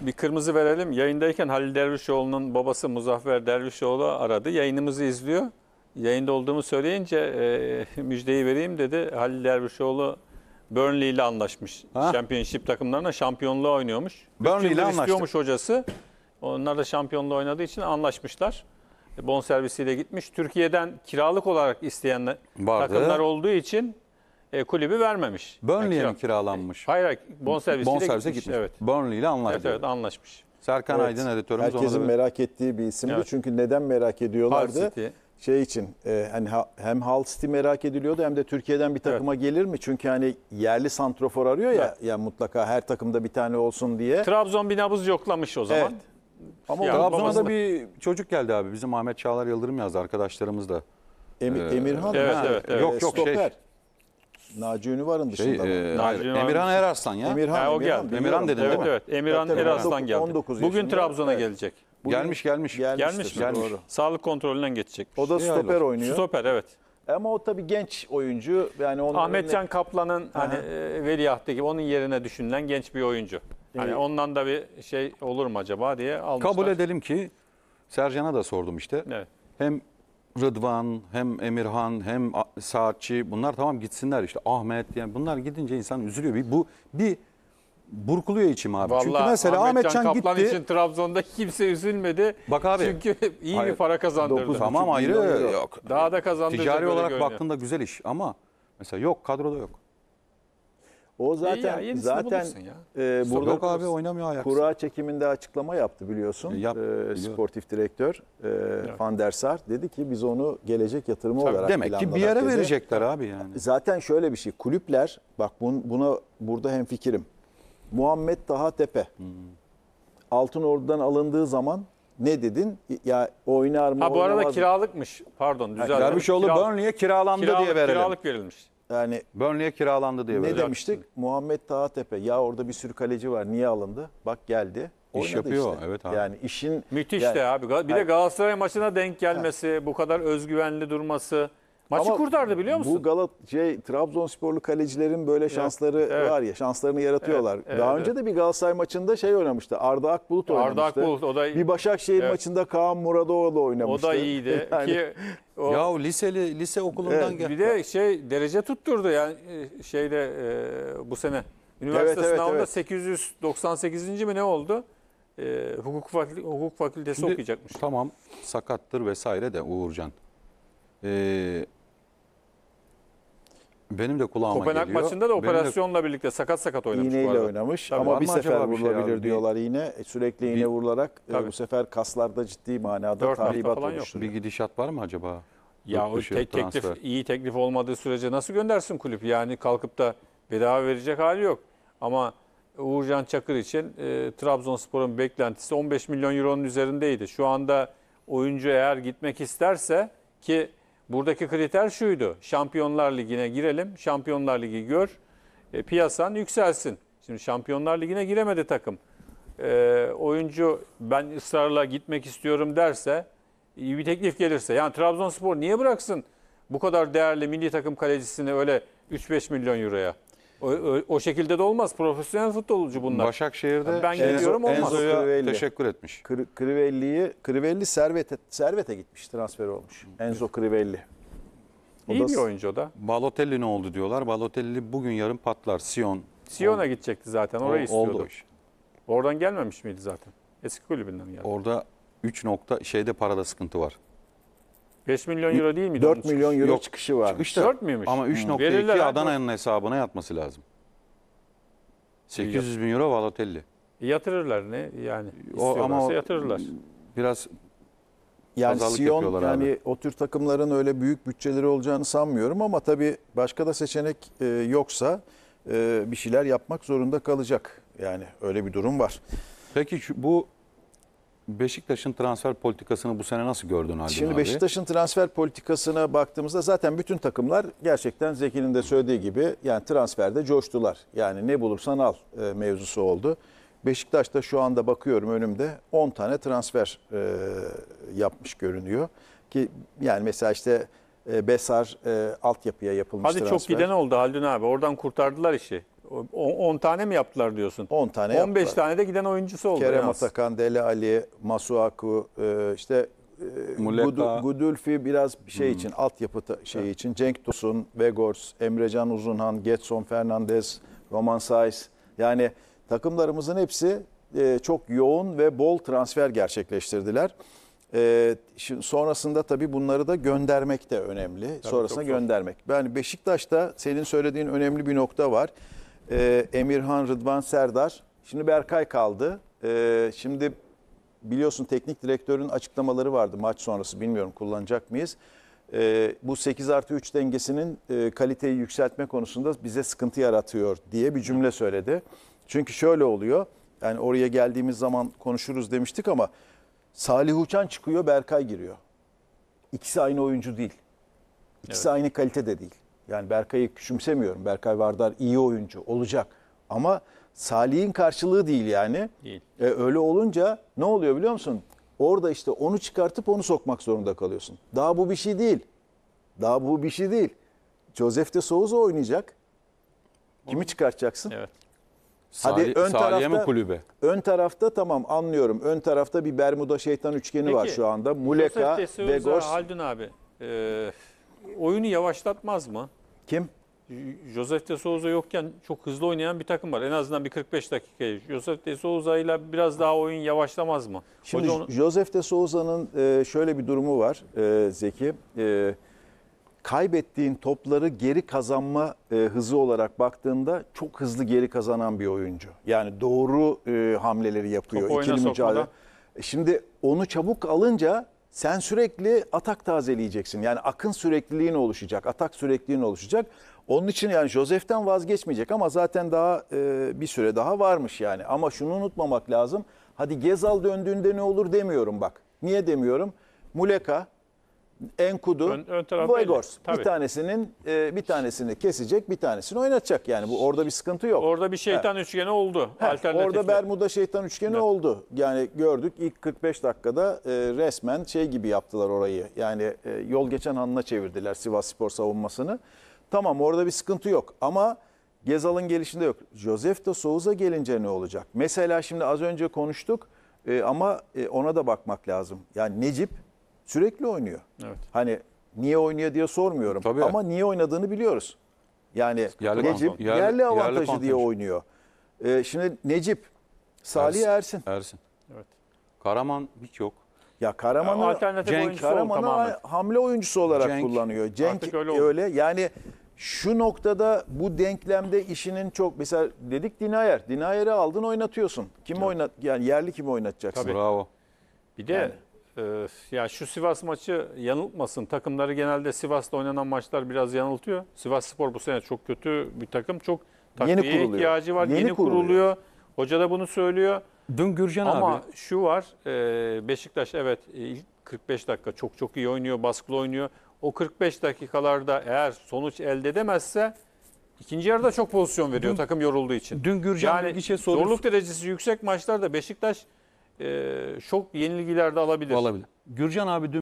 bir kırmızı verelim. Yayındayken Halil Dervişoğlu'nun babası Muzaffer Dervişoğlu aradı. Yayınımızı izliyor. Yayında olduğumu söyleyince e, müjdeyi vereyim dedi. Halil Dervişoğlu Burnley ile anlaşmış. Ha? Championship takımlarına şampiyonluğa oynuyormuş. Burnley ile anlaşmış. hocası. Onlar da şampiyonluğa oynadığı için anlaşmışlar. E, bon servisiyle gitmiş. Türkiye'den kiralık olarak isteyen Vardı. takımlar olduğu için e, kulübü vermemiş. Burnley'e yani, mi kiralanmış? Hayır hayır bonservisiyle Bon gitmiş. gitmiş. Evet. Burnley ile anlaşmış. Evet, evet anlaşmış. Serkan evet. Aydın editörümüz Herkesin merak ettiği bir isimdi. Evet. Çünkü neden merak ediyorlardı? Hull Şey için e, hani hem Hull City merak ediliyordu hem de Türkiye'den bir takıma evet. gelir mi? Çünkü hani yerli santrofor arıyor ya evet. yani mutlaka her takımda bir tane olsun diye. Trabzon bir nabız yoklamış o zaman. Evet. Ama yani Trabzon'a da bir çocuk geldi abi. Bizim Ahmet Çağlar Yıldırım yazdı arkadaşlarımız da. Emir, ee, Emirhan evet, mı? Evet, evet. Yok yok şey, Stoper. şey. Naci Ünüvar'ın Şey, dışında. e, mı? hayır, Emirhan Erarslan ya. Emirhan, Ha, o geldi. Emirhan dedin evet, değil mi? Evet Emirhan Tabii, Eraslan geldi. 19 Bugün Trabzon'a Evet. gelecek. Bugün gelmiş gelmiş. Gelmiş mi? Doğru. Sağlık kontrolünden geçecek. O da Helal şey stoper olsun. oynuyor. Stoper evet. Ama o tabii genç oyuncu. Yani onun Ahmetcan Kaplan'ın hani e, veliahtı gibi onun yerine düşünülen genç bir oyuncu. Hani ondan da bir şey olur mu acaba diye almışlar. Kabul edelim ki Sercan'a da sordum işte. Evet. Hem Rıdvan, hem Emirhan, hem Saatçi bunlar tamam gitsinler işte Ahmet yani bunlar gidince insan üzülüyor. Bir, bu bir burkuluyor içim abi. Vallahi Çünkü mesela Ahmet Can Kaplan gitti. için Trabzon'da kimse üzülmedi. Bak abi. Çünkü iyi hayır, bir para kazandırdı. Dokuz, tamam ayrı yok. Daha da kazandırdı. Ticari olarak baktığında güzel iş ama mesela yok kadroda yok. O zaten ya, zaten ya. E, burada Yok abi oynamıyor Ajax. Kura çekiminde açıklama yaptı biliyorsun. E, yap, e, sportif direktör e, Van der Sar dedi ki biz onu gelecek yatırımı Tabii, olarak demek ki bir yere dedi. verecekler abi yani. Zaten şöyle bir şey kulüpler bak bun, buna burada hem fikrim. Muhammed Taha Tepe. Hmm. Altın Ordu'dan alındığı zaman ne dedin? Ya oynar mı? Ha bu arada kiralıkmış. Pardon düzelttim. Dervişoğlu Burnley'e kiralandı kiralık, diye verelim. Kiralık verilmiş. Yani Burnley'e kiralandı diye ne böyle. demiştik? Muhammed Tahatepe. Ya orada bir sürü kaleci var. Niye alındı? Bak geldi. İş Oynadı yapıyor, evet abi. Yani işin Müthiş yani- de abi. Bir de Galatasaray maçına denk gelmesi, bu kadar özgüvenli durması. Maçı Ama kurtardı biliyor musun? Bu Galat şey Trabzonsporlu kalecilerin böyle şansları evet. var ya, şanslarını yaratıyorlar. Evet, evet, Daha önce de bir Galatasaray maçında şey oynamıştı. Arda Akbulut oynamıştı. Arda Akbulut o da Bir Başakşehir evet. maçında Kaan Muradoğlu oynamıştı. O da iyiydi. yani... Ki o... Ya liseli lise okulundan evet. geldi. Bir de şey derece tutturdu yani e, şeyde e, bu sene üniversite evet, sınavında evet, evet. 898. mi ne oldu? E, hukuk fakültesi, hukuk fakültesi Şimdi, okuyacakmış. Tamam sakattır vesaire de Uğurcan. Eee benim de kulağıma Kopenhag geliyor. maçında da Benim de- operasyonla birlikte sakat sakat oynamış bu İğneyle oynamış Tabii, ama bir sefer acaba şey vurulabilir Bir- diyorlar iğne. E, sürekli iğne vurularak e, Tabii. bu sefer kaslarda ciddi manada Dört hafta tahribat falan yok. oluşturuyor. Bir gidişat var mı acaba? Ya o tek teklif transfer. iyi teklif olmadığı sürece nasıl göndersin kulüp? Yani kalkıp da bedava verecek hali yok. Ama Uğurcan Çakır için e, Trabzonspor'un beklentisi 15 milyon euronun üzerindeydi. Şu anda oyuncu eğer gitmek isterse ki Buradaki kriter şuydu. Şampiyonlar Ligi'ne girelim. Şampiyonlar Ligi gör. E, piyasan yükselsin. Şimdi Şampiyonlar Ligi'ne giremedi takım. E, oyuncu ben ısrarla gitmek istiyorum derse iyi bir teklif gelirse. Yani Trabzonspor niye bıraksın bu kadar değerli milli takım kalecisini öyle 3-5 milyon euroya? O, o, o şekilde de olmaz. Profesyonel futbolcu bunlar. Başakşehir'de ben Enzo, gidiyorum olmaz. Enzo'ya Krivelli. teşekkür etmiş. Kri, Krivelli'yi Servet'e Servet'e gitmiş transfer olmuş. Enzo Krivelli. O İyi da, bir oyuncu o da. Balotelli ne oldu diyorlar. Balotelli bugün yarın patlar. Sion. Sion'a gidecekti zaten. Orayı o, istiyordu. Oldu. Oradan gelmemiş miydi zaten? Eski kulübünden geldi. Orada 3 nokta şeyde parada sıkıntı var. 5 milyon euro değil mi? 4 milyon euro Yok, çıkışı var. Çıkışta, 4 müymüş? Ama 3.2 hmm. Adana'nın hesabına yatması lazım. 800 bin euro Valatelli. Yatırırlar ne yani? O, ama yatırırlar. Biraz yani Sion yani abi. o tür takımların öyle büyük bütçeleri olacağını sanmıyorum ama tabii başka da seçenek e, yoksa e, bir şeyler yapmak zorunda kalacak. Yani öyle bir durum var. Peki şu, bu Beşiktaş'ın transfer politikasını bu sene nasıl gördün Haldun Şimdi Beşiktaş'ın transfer politikasına baktığımızda zaten bütün takımlar gerçekten Zeki'nin de söylediği gibi yani transferde coştular. Yani ne bulursan al e, mevzusu oldu. Beşiktaş'ta şu anda bakıyorum önümde 10 tane transfer e, yapmış görünüyor. Ki yani mesela işte e, Besar e, altyapıya yapılmış Hadi transfer. Hadi çok giden oldu Haldun abi oradan kurtardılar işi. 10 tane mi yaptılar diyorsun? 10 tane 15 yaptılar. tane de giden oyuncusu oldu. Kerem yalnız. Atakan, Deli Ali, Masuaku, e, işte e, Muleka. Gudülfi biraz şey hmm. için, altyapı şeyi evet. için. Cenk Tosun, Vegors, Emrecan Uzunhan, Getson Fernandez, Roman Saiz. Yani takımlarımızın hepsi e, çok yoğun ve bol transfer gerçekleştirdiler. şimdi sonrasında tabii bunları da göndermek de önemli. Tabii Sonrasında göndermek. Yani Beşiktaş'ta senin söylediğin önemli bir nokta var e, Emirhan, Rıdvan, Serdar. Şimdi Berkay kaldı. E, şimdi biliyorsun teknik direktörün açıklamaları vardı maç sonrası. Bilmiyorum kullanacak mıyız? E, bu 8 artı 3 dengesinin e, kaliteyi yükseltme konusunda bize sıkıntı yaratıyor diye bir cümle söyledi. Çünkü şöyle oluyor. Yani oraya geldiğimiz zaman konuşuruz demiştik ama Salih Uçan çıkıyor, Berkay giriyor. İkisi aynı oyuncu değil. İkisi evet. aynı kalitede değil. Yani Berkay'ı küçümsemiyorum. Berkay Vardar iyi oyuncu olacak. Ama Salih'in karşılığı değil yani. Değil. E, öyle olunca ne oluyor biliyor musun? Orada işte onu çıkartıp onu sokmak zorunda kalıyorsun. Daha bu bir şey değil. Daha bu bir şey değil. Joseph de Souza oynayacak. Kimi çıkartacaksın? Evet. Hadi Salih, ön tarafta mi kulübe? Ön tarafta tamam anlıyorum. Ön tarafta bir Bermuda şeytan üçgeni Peki, var şu anda. Muleka, Begors. Haldun abi. E, oyunu yavaşlatmaz mı? Kim? Josef de Souza yokken çok hızlı oynayan bir takım var. En azından bir 45 dakikaya. Josef de Souza ile biraz daha oyun yavaşlamaz mı? Şimdi Hoca onu... Josef de Souza'nın e, şöyle bir durumu var e, Zeki. E, kaybettiğin topları geri kazanma hızı olarak baktığında çok hızlı geri kazanan bir oyuncu. Yani doğru hamleleri yapıyor. Top İkili mücadele. Şimdi onu çabuk alınca sen sürekli atak tazeleyeceksin. Yani akın sürekliliğin oluşacak, atak sürekliliğin oluşacak. Onun için yani Josef'ten vazgeçmeyecek ama zaten daha e, bir süre daha varmış yani. Ama şunu unutmamak lazım. Hadi Gezal döndüğünde ne olur demiyorum bak. Niye demiyorum? Muleka Enkudu, ön, Bir tanesinin e, bir tanesini kesecek, bir tanesini oynatacak. Yani bu orada bir sıkıntı yok. Orada bir şeytan evet. üçgeni oldu. He, orada Bermuda şeytan üçgeni ne oldu. Yani gördük ilk 45 dakikada e, resmen şey gibi yaptılar orayı. Yani e, yol geçen hanına çevirdiler Sivas Spor savunmasını. Tamam orada bir sıkıntı yok ama Gezal'ın gelişinde yok. Josef de Souza gelince ne olacak? Mesela şimdi az önce konuştuk e, ama e, ona da bakmak lazım. Yani Necip sürekli oynuyor. Evet. Hani niye oynuyor diye sormuyorum Tabii. ama niye oynadığını biliyoruz. Yani yerli Necip yerli, yerli avantajı yerli diye oynuyor. Ee, şimdi Necip, Salih Ersin. Ersin. Ersin. Evet. Karaman hiç yok. Ya Karaman'ı Cenk Karaman'ı hamle oyuncusu olarak Cenk. kullanıyor. Cenk Artık öyle, öyle. Yani şu noktada bu denklemde işinin çok mesela dedik Dinayer. Dinayer'i aldın oynatıyorsun. Kim evet. oynat yani yerli kimi oynatacaksın? Tabii. Bravo. Bir de yani ya şu Sivas maçı yanıltmasın. Takımları genelde Sivas'ta oynanan maçlar biraz yanıltıyor. Sivas Spor bu sene çok kötü bir takım. Çok takviye yeni kuruluyor. ihtiyacı var. Yeni, yeni kuruluyor. kuruluyor. Hoca da bunu söylüyor. Dün Gürcan Ama abi. Ama şu var. E, Beşiktaş evet ilk 45 dakika çok çok iyi oynuyor. Baskılı oynuyor. O 45 dakikalarda eğer sonuç elde edemezse ikinci yarıda çok pozisyon veriyor dün, takım yorulduğu için. Dün Gürcan yani, Bilgiç'e şey soruyor. Zorluk derecesi yüksek maçlarda Beşiktaş e, ee, şok yenilgiler de alabilir. Olabilir. Gürcan abi dün